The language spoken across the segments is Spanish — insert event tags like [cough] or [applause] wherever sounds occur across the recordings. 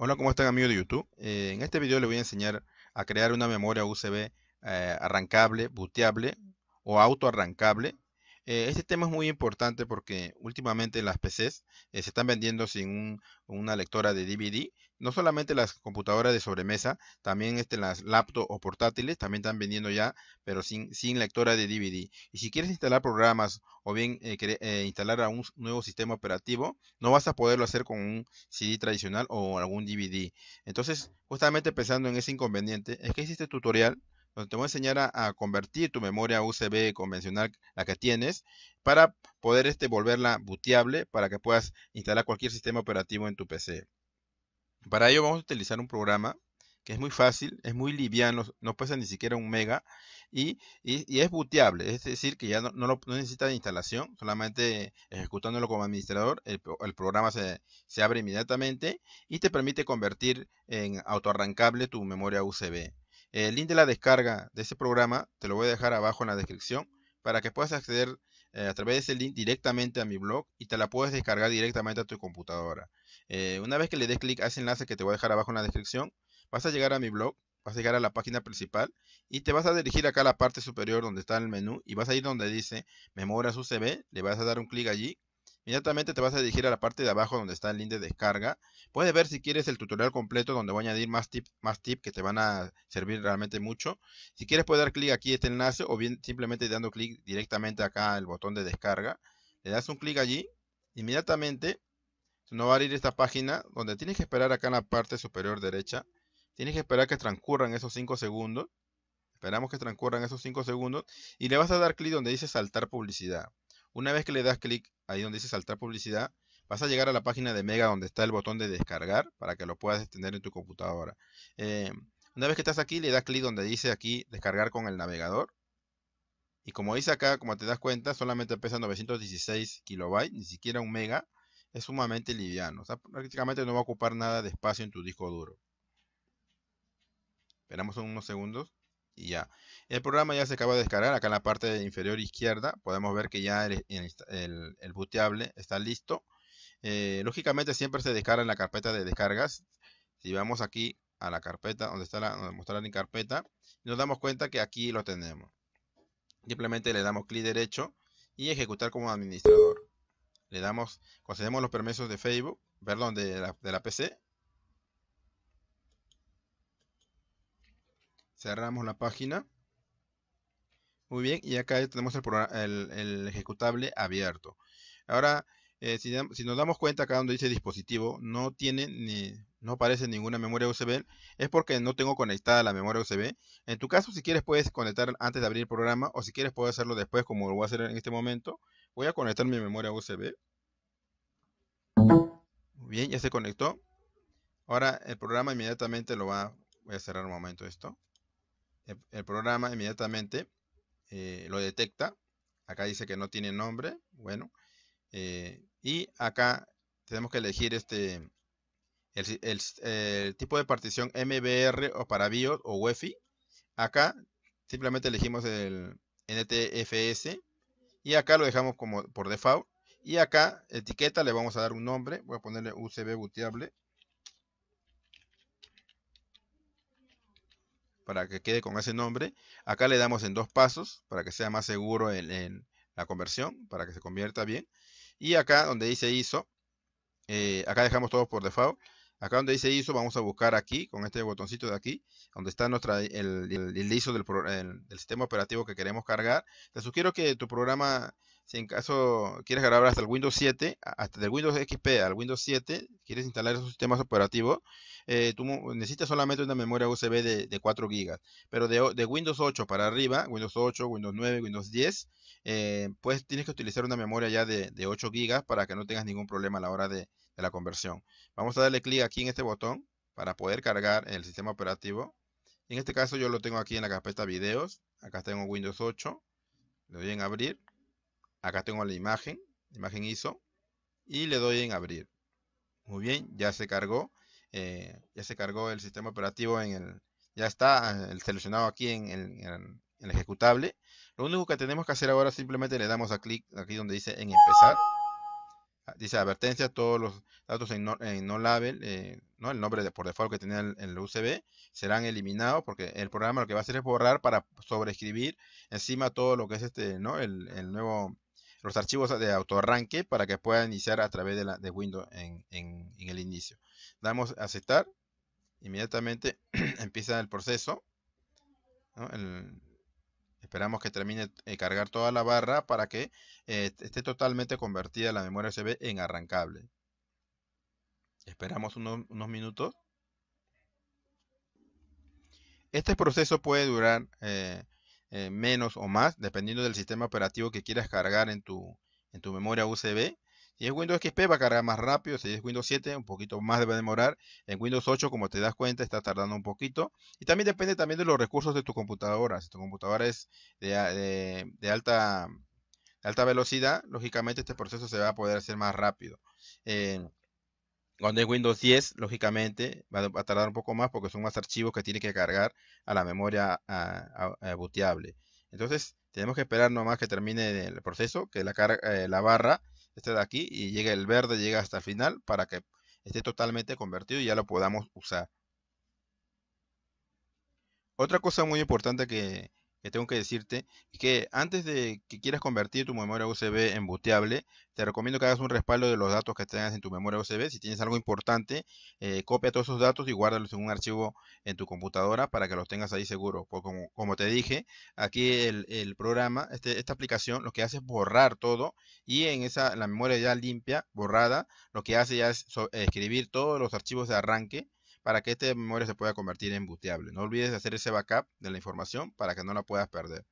Hola, ¿cómo están amigos de YouTube? Eh, en este video les voy a enseñar a crear una memoria USB eh, arrancable, booteable o autoarrancable. Eh, este tema es muy importante porque últimamente las PCs se están vendiendo sin una lectora de DVD, no solamente las computadoras de sobremesa, también este, las laptops o portátiles también están vendiendo ya, pero sin, sin lectora de DVD. Y si quieres instalar programas o bien eh, eh, instalar a un nuevo sistema operativo, no vas a poderlo hacer con un CD tradicional o algún DVD. Entonces, justamente pensando en ese inconveniente, es que existe tutorial donde te voy a enseñar a, convertir tu memoria USB convencional, la que tienes, para poder este, volverla booteable para que puedas instalar cualquier sistema operativo en tu PC. Para ello vamos a utilizar un programa que es muy fácil, es muy liviano, no pesa ni siquiera un mega y, es booteable, es decir, que ya no, necesita de instalación, solamente ejecutándolo como administrador, el, programa se, abre inmediatamente y te permite convertir en autoarrancable tu memoria USB. El link de la descarga de ese programa te lo voy a dejar abajo en la descripción para que puedas acceder eh, a través de ese link directamente a mi blog y te la puedes descargar directamente a tu computadora. Eh, una vez que le des clic a ese enlace que te voy a dejar abajo en la descripción, vas a llegar a mi blog, vas a llegar a la página principal y te vas a dirigir acá a la parte superior donde está el menú y vas a ir donde dice Memorias UCB, le vas a dar un clic allí. Inmediatamente te vas a dirigir a la parte de abajo donde está el link de descarga. Puedes ver si quieres el tutorial completo donde voy a añadir más tips más tip que te van a servir realmente mucho. Si quieres puedes dar clic aquí este enlace o bien simplemente dando clic directamente acá al botón de descarga. Le das un clic allí. Inmediatamente no va a abrir esta página donde tienes que esperar acá en la parte superior derecha. Tienes que esperar que transcurran esos 5 segundos. Esperamos que transcurran esos 5 segundos. Y le vas a dar clic donde dice saltar publicidad. Una vez que le das clic ahí donde dice saltar publicidad, vas a llegar a la página de Mega donde está el botón de descargar para que lo puedas extender en tu computadora. Eh, una vez que estás aquí, le das clic donde dice aquí descargar con el navegador. Y como dice acá, como te das cuenta, solamente pesa 916 kilobytes, ni siquiera un mega es sumamente liviano. prácticamente no va a ocupar nada de espacio en tu disco duro. Esperamos unos segundos y ya. El programa ya se acaba de descargar. Acá en la parte inferior izquierda podemos ver que ya el, el, está listo. Eh, lógicamente siempre se descarga en la carpeta de descargas. Si vamos aquí a la carpeta donde está la, donde mostrar en carpeta, nos damos cuenta que aquí lo tenemos. Simplemente le damos clic derecho y ejecutar como administrador le damos, concedemos los permisos de Facebook, perdón, de la, PC. Cerramos la página. Muy bien, y acá tenemos el, ejecutable abierto. Ahora, eh, si, si, nos damos cuenta acá donde dice dispositivo, no tiene ni, no aparece ninguna memoria USB, es porque no tengo conectada la memoria USB. En tu caso, si quieres, puedes conectar antes de abrir el programa, o si quieres, puedes hacerlo después, como lo voy a hacer en este momento. Voy a conectar mi memoria USB. bien, ya se conectó. Ahora el programa inmediatamente lo va... Voy a cerrar un momento esto. El, programa inmediatamente eh, lo detecta. Acá dice que no tiene nombre. Bueno. Eh, y acá tenemos que elegir este el, el, tipo de partición MBR o para BIOS o UEFI. Acá simplemente elegimos el NTFS y acá lo dejamos como por default. Y acá, etiqueta, le vamos a dar un nombre. Voy a ponerle UCB booteable. Para que quede con ese nombre. Acá le damos en dos pasos para que sea más seguro en, la conversión, para que se convierta bien. Y acá donde dice ISO, eh, acá dejamos todo por default. Acá donde dice ISO, vamos a buscar aquí, con este botoncito de aquí, donde está nuestra, el, ISO del, del sistema operativo que queremos cargar. Te sugiero que tu programa si en caso quieres grabar hasta el Windows 7, hasta del Windows XP al Windows 7, quieres instalar esos sistemas operativos, eh, tú necesitas solamente una memoria USB de, 4 GB. Pero de, Windows 8 para arriba, Windows 8, Windows 9, Windows 10, eh, pues tienes que utilizar una memoria ya de, 8 GB para que no tengas ningún problema a la hora de, la conversión. Vamos a darle clic aquí en este botón para poder cargar el sistema operativo. En este caso yo lo tengo aquí en la carpeta videos. Acá tengo Windows 8. Le doy en abrir. Acá tengo la imagen, imagen ISO, y le doy en abrir. Muy bien, ya se cargó. Eh, ya se cargó el sistema operativo en el. Ya está eh, el seleccionado aquí en el, ejecutable. Lo único que tenemos que hacer ahora simplemente le damos a clic aquí donde dice en empezar. Ah, dice advertencia, todos los datos en no, label, eh, el nombre de, por default que tenía el, el, USB, serán eliminados porque el programa lo que va a hacer es borrar para sobreescribir encima todo lo que es este, ¿no? el nuevo los archivos de autoarranque para que pueda iniciar a través de, la, de Windows en, el inicio. Damos a aceptar. Inmediatamente [clears throat] empieza el proceso. esperamos que termine de eh, cargar toda la barra para que eh, esté totalmente convertida la memoria USB en arrancable. Esperamos unos, minutos. Este proceso puede durar eh, eh, menos o más, dependiendo del sistema operativo que quieras cargar en tu, en tu memoria USB. Si es Windows XP va a cargar más rápido, si es Windows 7 un poquito más debe demorar, en Windows 8 como te das cuenta está tardando un poquito y también depende también de los recursos de tu computadora, si tu computadora es de, alta, alta velocidad, lógicamente este proceso se va a poder hacer más rápido. Eh, cuando es Windows 10, lógicamente va a tardar un poco más porque son más archivos que tiene que cargar a la memoria a, Entonces, tenemos que esperar nomás que termine el proceso, que la, eh, la barra esté de aquí y llegue el verde, llega hasta el final para que esté totalmente convertido y ya lo podamos usar. Otra cosa muy importante que, que tengo que decirte que antes de que quieras convertir tu memoria USB en boteable, te recomiendo que hagas un respaldo de los datos que tengas en tu memoria USB. Si tienes algo importante, eh, copia todos esos datos y guárdalos en un archivo en tu computadora para que los tengas ahí seguro. Pues como, te dije, aquí el, programa, este, esta aplicación, lo que hace es borrar todo y en esa la memoria ya limpia, borrada, lo que hace ya es escribir todos los archivos de arranque para que este memoria se pueda convertir en booteable. No olvides hacer ese backup de la información para que no la puedas perder.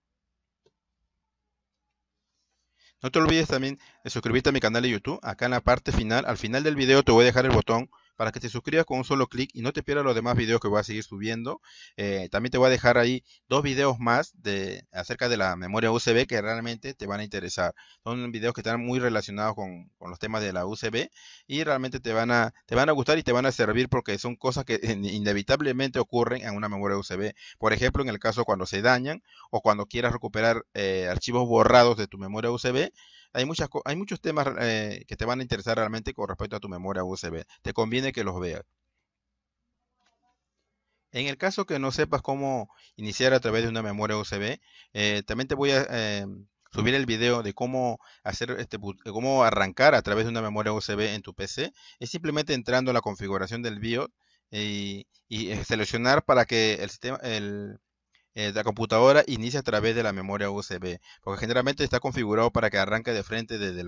No te olvides también de suscribirte a mi canal de YouTube. Acá en la parte final, al final del video te voy a dejar el botón para que te suscribas con un solo clic y no te pierdas los demás videos que voy a seguir subiendo. Eh, también te voy a dejar ahí dos videos más de, acerca de la memoria USB que realmente te van a interesar. Son videos que están muy relacionados con, los temas de la USB y realmente te van, a, te van a gustar y te van a servir porque son cosas que [laughs] inevitablemente ocurren en una memoria USB. Por ejemplo, en el caso cuando se dañan o cuando quieras recuperar eh, archivos borrados de tu memoria USB, hay, muchos temas eh, que te van a interesar realmente con respecto a tu memoria USB. Te conviene que los veas. En el caso que no sepas cómo iniciar a través de una memoria USB, eh, también te voy a eh, subir el video de cómo hacer este cómo arrancar a través de una memoria USB en tu PC. Es simplemente entrando a la configuración del BIOS y, seleccionar para que el sistema el, eh, la computadora inicia a través de la memoria USB, porque generalmente está configurado para que arranque de frente desde,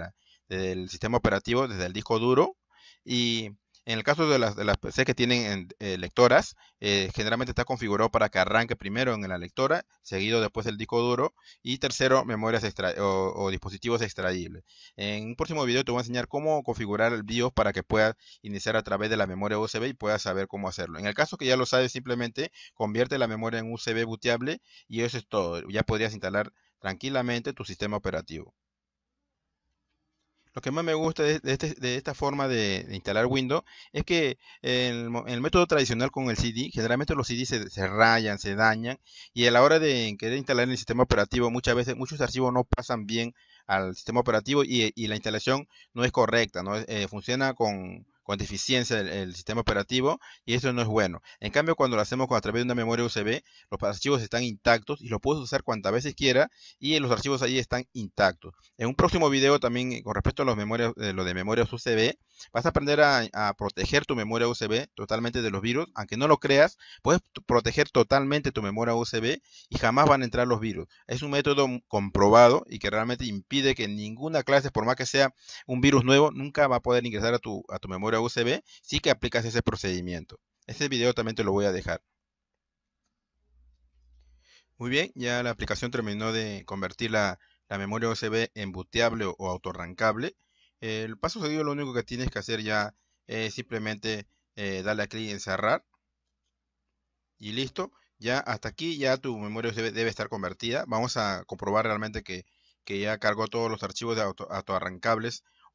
desde el sistema operativo, desde el disco duro, y en el caso de las, PC que tienen eh, lectoras, eh, generalmente está configurado para que arranque primero en la lectora, seguido después el disco duro y tercero memorias o, dispositivos extraíbles. En un próximo video te voy a enseñar cómo configurar el BIOS para que puedas iniciar a través de la memoria USB y puedas saber cómo hacerlo. En el caso que ya lo sabes, simplemente convierte la memoria en USB booteable y eso es todo. Ya podrías instalar tranquilamente tu sistema operativo. Lo que más me gusta de, este, esta forma de, instalar Windows es que el, el, método tradicional con el CD, generalmente los CD se, rayan, se dañan, y a la hora de querer instalar en el sistema operativo, muchas veces muchos archivos no pasan bien al sistema operativo y, la instalación no es correcta, no eh, funciona con con deficiencia del el sistema operativo y eso no es bueno. En cambio, cuando lo hacemos a través de una memoria USB, los archivos están intactos y los puedes usar cuantas veces quieras y los archivos ahí están intactos. En un próximo video también eh, con respecto a los memorias, eh, lo de memorias USB, vas a aprender a, proteger tu memoria USB totalmente de los virus, aunque no lo creas, puedes proteger totalmente tu memoria USB y jamás van a entrar los virus. Es un método comprobado y que realmente impide que ninguna clase, por más que sea un virus nuevo, nunca va a poder ingresar a tu, a tu memoria USB, sí que aplicas ese procedimiento. Este video también te lo voy a dejar. Muy bien, ya la aplicación terminó de convertir la, memoria USB en booteable o, autoarrancable. autorrancable. Eh, el paso seguido lo único que tienes que hacer ya es simplemente eh, darle a clic en cerrar. Y listo. Ya hasta aquí ya tu memoria debe estar convertida. Vamos a comprobar realmente que, ya cargó todos los archivos de auto,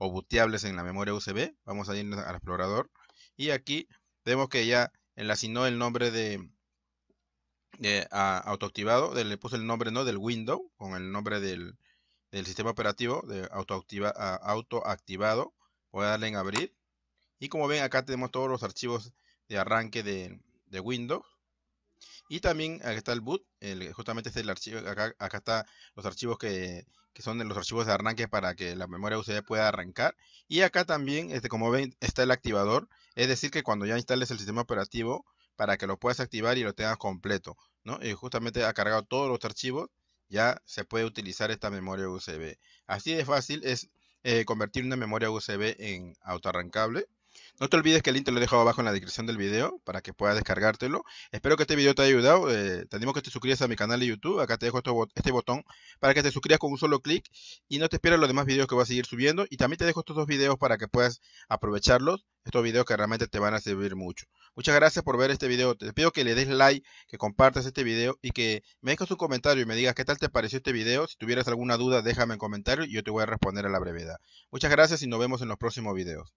o booteables en la memoria USB. Vamos a ir al explorador. Y aquí vemos que ya le asignó el nombre de, autoactivado. le puse el nombre ¿no? del Windows, con el nombre del, sistema operativo de autoactiva, autoactivado. Voy a darle en abrir. Y como ven acá tenemos todos los archivos de arranque de Windows. Y también aquí está el boot, justamente el archivo, acá, acá está los archivos que, que son los archivos de arranque para que la memoria USB pueda arrancar. Y acá también, este, como ven, está el activador, es decir que cuando ya instales el sistema operativo, para que lo puedas activar y lo tengas completo, ¿no? Y justamente ha cargado todos los archivos, ya se puede utilizar esta memoria USB. Así de fácil es eh, convertir una memoria USB en autoarrancable. No te olvides que el link te lo he dejado abajo en la descripción del video para que puedas descargártelo. Espero que este video te haya ayudado. Eh, te que te suscribas a mi canal de YouTube. Acá te dejo este, botón para que te suscribas con un solo clic y no te pierdas los demás videos que voy a seguir subiendo. Y también te dejo estos dos videos para que puedas aprovecharlos. Estos videos que realmente te van a servir mucho. Muchas gracias por ver este video. Te pido que le des like, que compartas este video y que me dejes un comentario y me digas qué tal te pareció este video. Si tuvieras alguna duda, déjame en comentario y yo te voy a responder a la brevedad. Muchas gracias y nos vemos en los próximos videos.